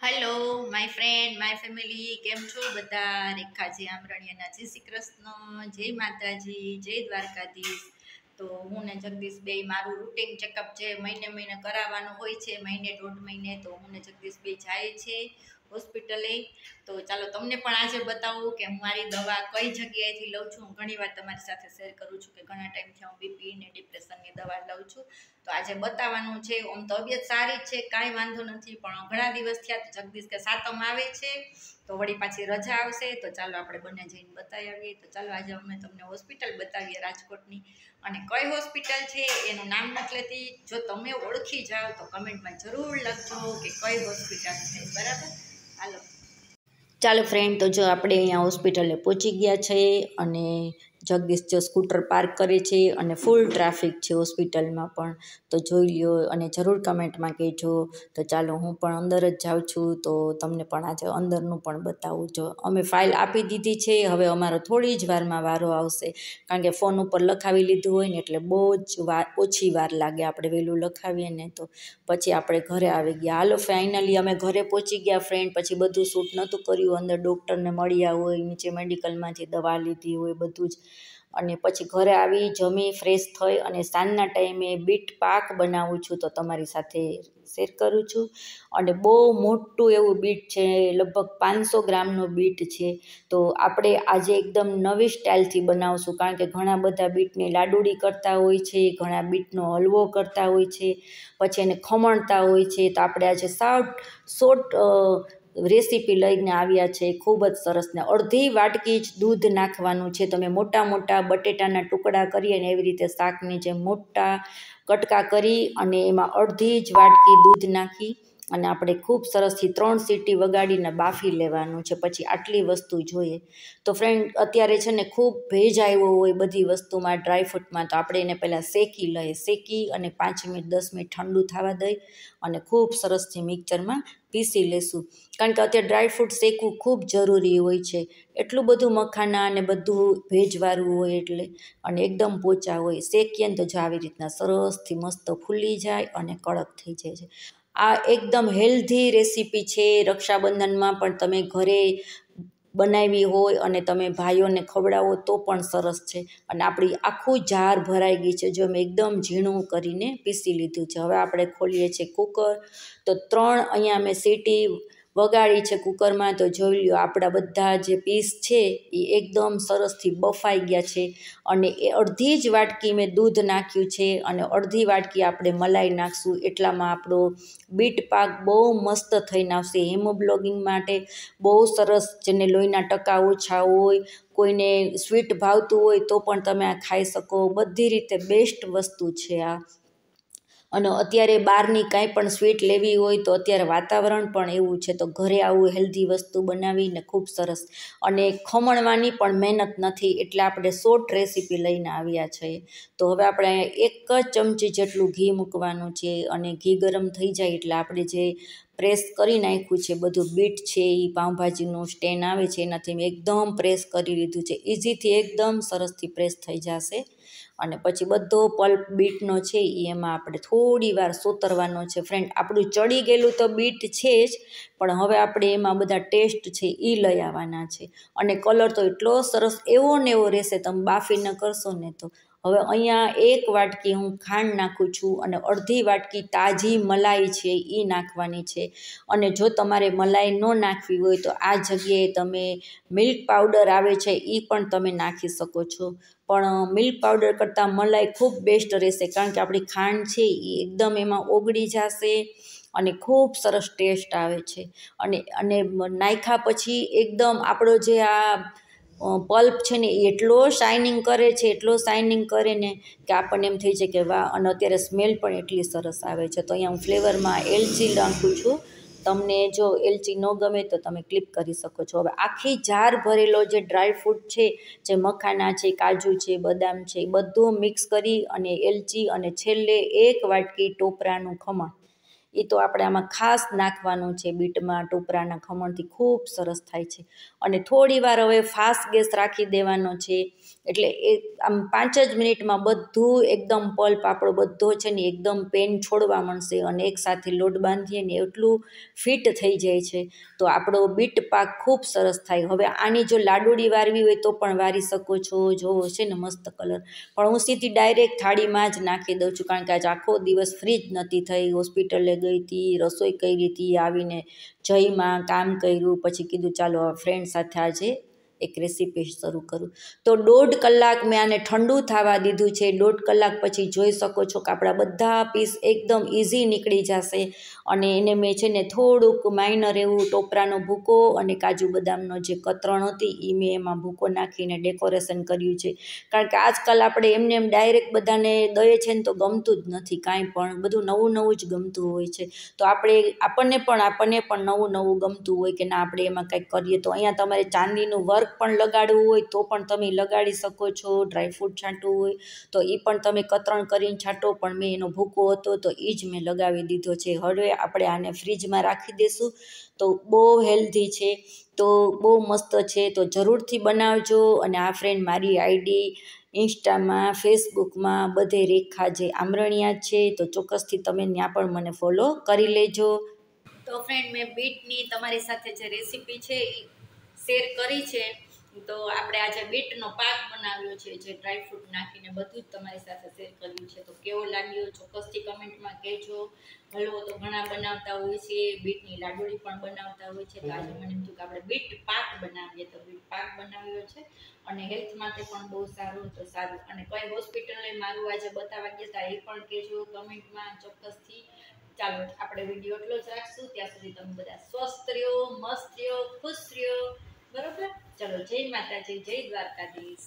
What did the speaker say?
hello my friend my family કેમ છો બધા રેખાજી આમરણિયાના જય શ્રી કૃષ્ણ જય માતાજી જય દ્વારકાધીશ તો હું ને જગદીશ બે મારું રૂટીન ચેકઅપ છે મહિને મહિને કરાવવાનું હોય છે મહિને દોઢ મહિને તો હું ને જગદીશ બે જાય છે હોસ્પિટલે તો ચાલો તમને પણ આજે બતાવું કે હું મારી દવા કઈ જગ્યાએથી લઉં છું હું ઘણીવાર તમારી સાથે શેર કરું છું કે ઘણા ટાઈમથી હું બીપી ને ડિપ્રેશનની દવા લઉં છું તો આજે બતાવવાનું છે ઓમ તબિયત સારી છે કાંઈ વાંધો નથી પણ ઘણા દિવસ થયા તો જગદીશ કે સાતમ આવે છે તો વળી પાછી રજા આવશે તો ચાલો આપણે બંને જઈને બતાવી આવીએ તો ચાલો આજે અમે તમને હોસ્પિટલ બતાવીએ રાજકોટની અને કઈ હોસ્પિટલ છે એનું નામ નથી લેતી જો તમે ઓળખી જાઓ તો કમેન્ટમાં જરૂર લખજો કે કઈ હોસ્પિટલ છે બરાબર ચાલો ચાલો ફ્રેન્ડ તો જો આપણે અહીંયા હોસ્પિટલે પહોંચી ગયા છે અને જગદીશ જો સ્કૂટર પાર્ક કરે છે અને ફૂલ ટ્રાફિક છે હોસ્પિટલમાં પણ તો જોઈ લ્યો અને જરૂર કમેન્ટમાં કહેજો તો ચાલો હું પણ અંદર જ જાઉં છું તો તમને પણ આજે અંદરનું પણ બતાવું જો અમે ફાઇલ આપી દીધી છે હવે અમારો થોડી જ વારમાં વારો આવશે કારણ કે ફોન ઉપર લખાવી લીધું હોય ને એટલે બહુ જ વાર ઓછી વાર લાગે આપણે વહેલું લખાવીએ ને તો પછી આપણે ઘરે આવી ગયા હાલો ફાઇનલી અમે ઘરે પહોંચી ગયા ફ્રેન્ડ પછી બધું શૂટ નહોતું કર્યું અંદર ડૉક્ટરને મળ્યા હોય નીચે મેડિકલમાં જે દવા લીધી હોય બધું જ અને પછી ઘરે આવી જમી ફ્રેશ થઈ અને સાંજના ટાઈમે બીટ પાક બનાવું છું તો તમારી સાથે શેર કરું છું અને બહુ મોટું એવું બીટ છે લગભગ પાંચસો ગ્રામનું બીટ છે તો આપણે આજે એકદમ નવી સ્ટાઇલથી બનાવશું કારણ કે ઘણા બધા બીટની લાડુડી કરતા હોય છે ઘણા બીટનો હલવો કરતા હોય છે પછી એને ખમણતા હોય છે તો આપણે આજે સાવ શોર્ટ રેસીપી લઈને આવ્યા છે ખૂબ જ સરસ ને અડધી વાટકી જ દૂધ નાખવાનું છે તમે મોટા મોટા બટેટાના ટુકડા કરી અને એવી રીતે શાકની જે મોટા કટકા કરી અને એમાં અડધી જ વાટકી દૂધ નાખી અને આપણે ખૂબ સરસથી ત્રણ સીટી વગાડીને બાફી લેવાનું છે પછી આટલી વસ્તુ જોઈએ તો ફ્રેન્ડ અત્યારે છે ને ખૂબ ભેજ આવ્યો હોય બધી વસ્તુમાં ડ્રાયફ્રૂટમાં તો આપણે એને પહેલાં શેકી લઈએ શેકી અને પાંચ મિનિટ દસ મિનિટ ઠંડુ થવા દઈ અને ખૂબ સરસથી મિક્સરમાં પીસી લેશું કારણ કે અત્યારે ડ્રાયફ્રૂટ શેકવું ખૂબ જરૂરી હોય છે એટલું બધું મખાના અને બધું ભેજવાળું હોય એટલે અને એકદમ પોચા હોય શેકીએ ને તો જો આવી રીતના સરસથી મસ્ત ફૂલી જાય અને કડક થઈ જાય છે આ એકદમ હેલ્ધી રેસીપી છે રક્ષાબંધનમાં પણ તમે ઘરે બનાવી હોય અને તમે ભાઈઓને ખવડાવો તો પણ સરસ છે અને આપણી આખું જાર ભરાઈ ગઈ છે જો મેં એકદમ ઝીણું કરીને પીસી લીધું છે હવે આપણે ખોલીએ છીએ કુકર તો ત્રણ અહીંયા મેં સીટી વગાડી છે કુકરમાં તો જોઈ લ્યો આપણા બધા જે પીસ છે એ એકદમ સરસથી બફાઈ ગયા છે અને એ અડધી જ વાટકી મેં દૂધ નાખ્યું છે અને અડધી વાટકી આપણે મલાઈ નાખશું એટલામાં આપણો બીટ પાક બહુ મસ્ત થઈને આવશે હિમોબ્લોગિંગ માટે બહુ સરસ જેને લોહીના ટકા ઓછા હોય કોઈને સ્વીટ ભાવતું હોય તો પણ તમે આ ખાઈ શકો બધી રીતે બેસ્ટ વસ્તુ છે આ અને અત્યારે બહારની કાંઈ પણ સ્વીટ લેવી હોય તો અત્યારે વાતાવરણ પણ એવું છે તો ઘરે આવું હેલ્ધી વસ્તુ બનાવીને ખૂબ સરસ અને ખમણવાની પણ મહેનત નથી એટલે આપણે શોર્ટ રેસીપી લઈને આવ્યા છીએ તો હવે આપણે એક જ ચમચી જેટલું ઘી મૂકવાનું છે અને ઘી ગરમ થઈ જાય એટલે આપણે જે પ્રેસ કરી નાખ્યું છે બધું બીટ છે એ પાઉંભાજીનું સ્ટેન્ડ આવે છે એનાથી મેં એકદમ પ્રેસ કરી લીધું છે ઇઝીથી એકદમ સરસથી પ્રેસ થઈ જશે અને પછી બધો પલ્પ બીટનો છે એ એમાં આપણે થોડી વાર સોતરવાનો છે ફ્રેન્ડ આપણું ચડી ગયેલું તો બીટ છે જ પણ હવે આપણે એમાં બધા ટેસ્ટ છે એ લઈ આવવાના છે અને કલર તો એટલો સરસ એવો ને એવો રહેશે તમે બાફી ન કરશો ને તો હવે અહીંયા એક વાટકી હું ખાંડ નાખું છું અને અડધી વાટકી તાજી મલાઈ છે એ નાખવાની છે અને જો તમારે મલાઈ ન નાખવી હોય તો આ જગ્યાએ તમે મિલ્ક પાવડર આવે છે એ પણ તમે નાખી શકો છો પણ મિલ્ક પાવડર કરતાં મલાઈ ખૂબ બેસ્ટ રહેશે કારણ કે આપણી ખાંડ છે એ એકદમ એમાં ઓગળી જશે અને ખૂબ સરસ ટેસ્ટ આવે છે અને અને નાખ્યા પછી એકદમ આપણો જે આ પલ્પ છે ને એટલો શાઇનિંગ કરે છે એટલો શાઇનિંગ કરે ને કે આપણને એમ થઈ જાય કે વાહ અને અત્યારે સ્મેલ પણ એટલી સરસ આવે છે તો અહીંયા હું ફ્લેવરમાં એલચી નાખું છું તમને જો એલચી ન ગમે તો તમે ક્લિપ કરી શકો છો હવે આખી જાર ભરેલો જે ડ્રાય ફ્રૂટ છે જે મખાના છે કાજુ છે બદામ છે બધું મિક્સ કરી અને એલચી અને છેલ્લે એક વાટકી ટોપરાનું ખમણ એ તો આપણે આમાં ખાસ નાખવાનું છે બીટમાં ટોપરાના ખમણથી ખૂબ સરસ થાય છે અને થોડી વાર હવે ફાસ્ટ ગેસ રાખી દેવાનો છે એટલે એ આમ પાંચ જ મિનિટમાં બધું એકદમ પલ્પ આપણો બધો છે ને એકદમ પેન છોડવા મળશે અને એકસાથે લોટ બાંધીએ ને એટલું ફિટ થઈ જાય છે તો આપણો બીટ પાક ખૂબ સરસ થાય હવે આની જો લાડુડી વારવી હોય તો પણ વારી શકો છો જોવો છે ને મસ્ત કલર પણ હું સીધી ડાયરેક્ટ થાળીમાં જ નાખી દઉં છું કારણ કે આજે આખો દિવસ ફ્રીજ નથી થઈ હોસ્પિટલે ગઈ હતી રસોઈ કરી હતી આવીને જમ્યા કામ કર્યું પછી કીધું ચાલો ફ્રેન્ડ સાથે આજે એક રેસીપી શરૂ કરું તો દોઢ કલાક મેં આને ઠંડુ થવા દીધું છે દોઢ કલાક પછી જોઈ શકો છો કે આપણા બધા પીસ એકદમ ઇઝી નીકળી જશે અને એને મેં છે ને થોડુંક માઇનર એવું ટોપરાનો ભૂકો અને કાજુ બદામનો જે કતરણ હતી એ મેં એમાં ભૂકો નાખીને ડેકોરેશન કર્યું છે કારણ કે આજકાલ આપણે એમને એમ ડાયરેક્ટ બધાને દઈએ છે ને તો ગમતું જ નથી કાંઈ પણ બધું નવું નવું જ ગમતું હોય છે તો આપણે આપણને પણ આપણને પણ નવું નવું ગમતું હોય કે ના આપણે એમાં કંઈક કરીએ તો અહીંયા તમારે ચાંદીનું વર્ક મધ પણ લગાડવું હોય તો પણ તમે લગાડી શકો છો ડ્રાયફ્રૂટ છાંટવું હોય તો એ પણ તમે કતરણ કરીને છાંટો પણ મેં એનો ભૂકો હતો તો એ જ મેં લગાવી દીધો છે હવે આપણે આને ફ્રીજમાં રાખી દઈશું તો બહુ હેલ્ધી છે તો બહુ મસ્ત છે તો જરૂરથી બનાવજો અને આ ફ્રેન્ડ મારી આઈડી ઇન્સ્ટામાં ફેસબુકમાં બધે રેખા જે આમરણિયા છે તો ચોક્કસથી તમે ત્યાં પણ મને ફોલો કરી લેજો તો ફ્રેન્ડ મેં બીટની તમારી સાથે જે રેસીપી છે એ શેર કરી છે તો આપણે આજે બીટનો પાક બનાવ્યો છે જે ડ્રાયફ્રૂટ નાખીને બધું જ તમારી સાથે શેર કર્યું છે તો કેવો લાગ્યો ચોક્કસથી કમેન્ટમાં કહેજો હલવો તો ઘણા બનાવતા હોય છે બીટની લાડુળી પણ બનાવતા હોય છે તો આજે મને એમ થયું કે આપણે બીટ પાક બનાવીએ તો બીટ પાક બનાવ્યો છે અને હેલ્થ માટે પણ બહુ સારું તો સારું અને કઈ હોસ્પિટલને મારું આજે બતાવવા ગયા હતા એ પણ કહેજો કમેન્ટમાં ચોક્કસથી ચાલો આપણે વિડીયો એટલો જ રાખશું ત્યાં સુધી તમે બધા સ્વસ્થ રહ્યો મસ્ત રહ્યો ખુશ રહ્યો બરોબર ચલો જય માતાજી જય દ્વારકાધીશ